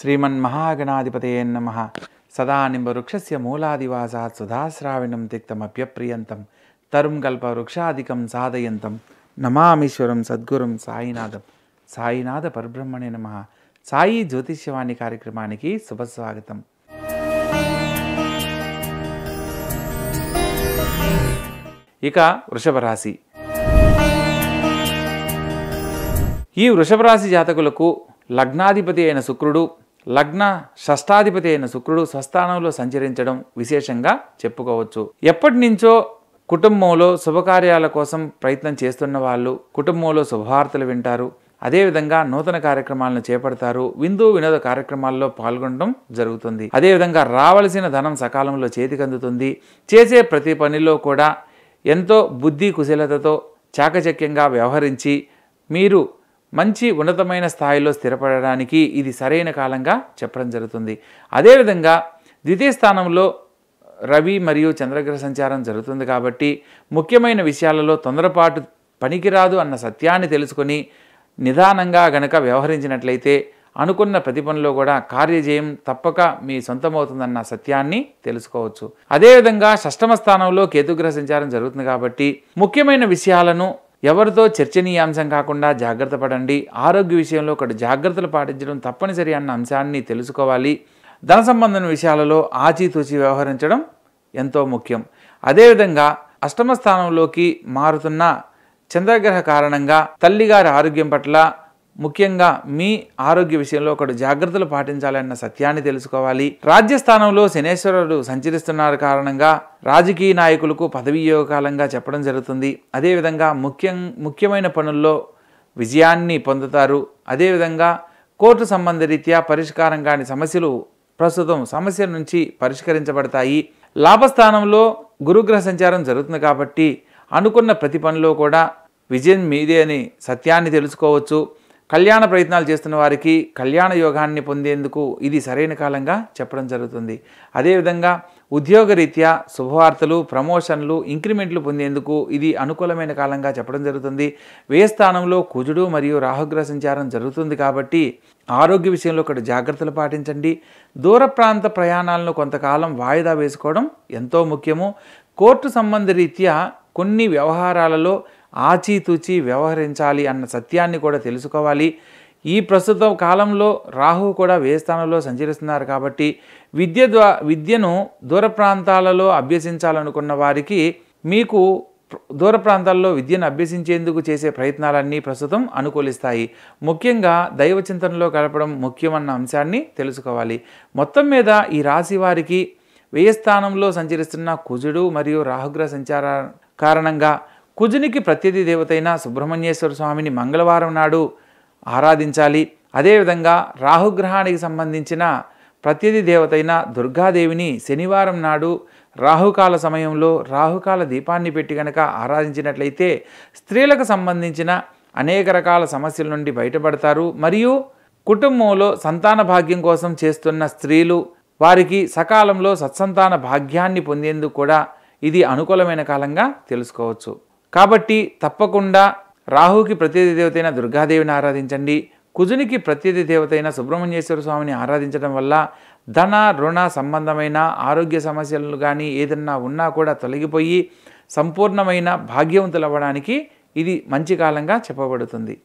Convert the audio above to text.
శ్రీమన్ శ్రీమన్మహాగణాధిపతయే నమ సదా వృక్షస్య మూలాదివాసాత్ సుధాశ్రావిణం తిక్తమప్యప్రియంతం తరుం కల్ప కల్పవృక్షాధికం సాధయంతం నమామీశ్వరం సద్గురం సాయినాథం సాయినాథ పరబ్రహ్మణే నమ సాయి జ్యోతిష్యవాణి కార్యక్రమానికి శుభస్వాగతం ఇక వృషభ రాశి ఈ వృషభ రాశి జాతకులకు లగ్నాధిపతి అయిన శుక్రుడు లగ్న షష్టాధిపతి అయిన శుక్రుడు స్వస్థానంలో సంచరించడం విశేషంగా చెప్పుకోవచ్చు ఎప్పటి నుంచో కుటుంబంలో శుభకార్యాల కోసం ప్రయత్నం చేస్తున్న వాళ్ళు కుటుంబంలో శుభవార్తలు వింటారు అదేవిధంగా నూతన కార్యక్రమాలను చేపడతారు విందు వినోద కార్యక్రమాల్లో పాల్గొనడం జరుగుతుంది అదేవిధంగా రావలసిన ధనం సకాలంలో చేతికి అందుతుంది చేసే ప్రతి పనిలో కూడా ఎంతో బుద్ధి కుశలతతో చాకచక్యంగా వ్యవహరించి మీరు మంచి ఉన్నతమైన స్థాయిలో స్థిరపడడానికి ఇది సరైన కాలంగా చెప్పడం జరుగుతుంది అదేవిధంగా ద్వితీయ స్థానంలో రవి మరియు చంద్రగ్రహ సంచారం జరుగుతుంది కాబట్టి ముఖ్యమైన విషయాలలో తొందరపాటు పనికిరాదు అన్న సత్యాన్ని తెలుసుకొని నిదానంగా గనక వ్యవహరించినట్లయితే అనుకున్న ప్రతి పనిలో కూడా కార్యజయం తప్పక మీ సొంతమవుతుందన్న సత్యాన్ని తెలుసుకోవచ్చు అదేవిధంగా షష్టమ స్థానంలో కేతుగ్రహ సంచారం జరుగుతుంది కాబట్టి ముఖ్యమైన విషయాలను ఎవరితో చర్చనీయాంశం కాకుండా జాగ్రత్త పడండి ఆరోగ్య విషయంలో ఒకటి జాగ్రత్తలు పాటించడం తప్పనిసరి అన్న అంశాన్ని తెలుసుకోవాలి ధన సంబంధం విషయాలలో ఆచితూచి వ్యవహరించడం ఎంతో ముఖ్యం అదేవిధంగా అష్టమ స్థానంలోకి మారుతున్న చంద్రగ్రహ కారణంగా తల్లిగారి ఆరోగ్యం పట్ల ముఖ్యంగా మీ ఆరోగ్య విషయంలో ఒకడు జాగ్రత్తలు పాటించాలన్న సత్యాన్ని తెలుసుకోవాలి రాజ్యస్థానంలో శనేశ్వరుడు సంచరిస్తున్నారు కారణంగా రాజకీయ నాయకులకు కాలంగా చెప్పడం జరుగుతుంది అదేవిధంగా ముఖ్యం ముఖ్యమైన పనుల్లో విజయాన్ని పొందుతారు అదేవిధంగా కోర్టు సంబంధ రీత్యా పరిష్కారం కాని సమస్యలు ప్రస్తుతం సమస్య నుంచి పరిష్కరించబడతాయి లాభస్థానంలో గురుగ్రహ సంచారం జరుగుతుంది కాబట్టి అనుకున్న ప్రతి పనిలో కూడా విజయం మీదే అని సత్యాన్ని తెలుసుకోవచ్చు కళ్యాణ ప్రయత్నాలు చేస్తున్న వారికి కళ్యాణ యోగాన్ని పొందేందుకు ఇది సరైన కాలంగా చెప్పడం జరుగుతుంది అదేవిధంగా ఉద్యోగరీత్యా శుభవార్తలు ప్రమోషన్లు ఇంక్రిమెంట్లు పొందేందుకు ఇది అనుకూలమైన కాలంగా చెప్పడం జరుగుతుంది వ్యయస్థానంలో కుజుడు మరియు రాహుగ్రహ సంచారం జరుగుతుంది కాబట్టి ఆరోగ్య విషయంలో ఒకటి జాగ్రత్తలు పాటించండి దూర ప్రాంత ప్రయాణాలను కొంతకాలం వాయిదా వేసుకోవడం ఎంతో ముఖ్యము కోర్టు సంబంధ రీత్యా కొన్ని వ్యవహారాలలో ఆచితూచి వ్యవహరించాలి అన్న సత్యాన్ని కూడా తెలుసుకోవాలి ఈ ప్రస్తుత కాలంలో రాహు కూడా వే స్థానంలో సంచరిస్తున్నారు కాబట్టి విద్య ద్వారా విద్యను దూర ప్రాంతాలలో అభ్యసించాలనుకున్న వారికి మీకు దూర ప్రాంతాల్లో విద్యను అభ్యసించేందుకు చేసే ప్రయత్నాలన్నీ ప్రస్తుతం అనుకూలిస్తాయి ముఖ్యంగా దైవ చింతనలో కలపడం ముఖ్యమన్న అంశాన్ని తెలుసుకోవాలి మొత్తం మీద ఈ రాశి వారికి వ్యయస్థానంలో సంచరిస్తున్న కుజుడు మరియు రాహుగ్రహ సంచార కారణంగా కుజునికి ప్రత్యధి దేవతైన సుబ్రహ్మణ్యేశ్వర స్వామిని మంగళవారం నాడు ఆరాధించాలి అదేవిధంగా రాహుగ్రహానికి సంబంధించిన ప్రత్యధి దేవతైన దుర్గాదేవిని శనివారం నాడు రాహుకాల సమయంలో రాహుకాల దీపాన్ని పెట్టి గనక ఆరాధించినట్లయితే స్త్రీలకు సంబంధించిన అనేక రకాల సమస్యల నుండి బయటపడతారు మరియు కుటుంబంలో సంతాన భాగ్యం కోసం చేస్తున్న స్త్రీలు వారికి సకాలంలో సత్సంతాన భాగ్యాన్ని పొందేందుకు కూడా ఇది అనుకూలమైన కాలంగా తెలుసుకోవచ్చు కాబట్టి తప్పకుండా రాహుకి ప్రతిదీ దేవతైన దుర్గాదేవిని ఆరాధించండి కుజునికి ప్రత్యేక దేవతైన సుబ్రహ్మణ్యేశ్వర స్వామిని ఆరాధించడం వల్ల ధన రుణ సంబంధమైన ఆరోగ్య సమస్యలు కానీ ఏదన్నా ఉన్నా కూడా తొలగిపోయి సంపూర్ణమైన భాగ్యవంతులు అవ్వడానికి ఇది మంచి కాలంగా చెప్పబడుతుంది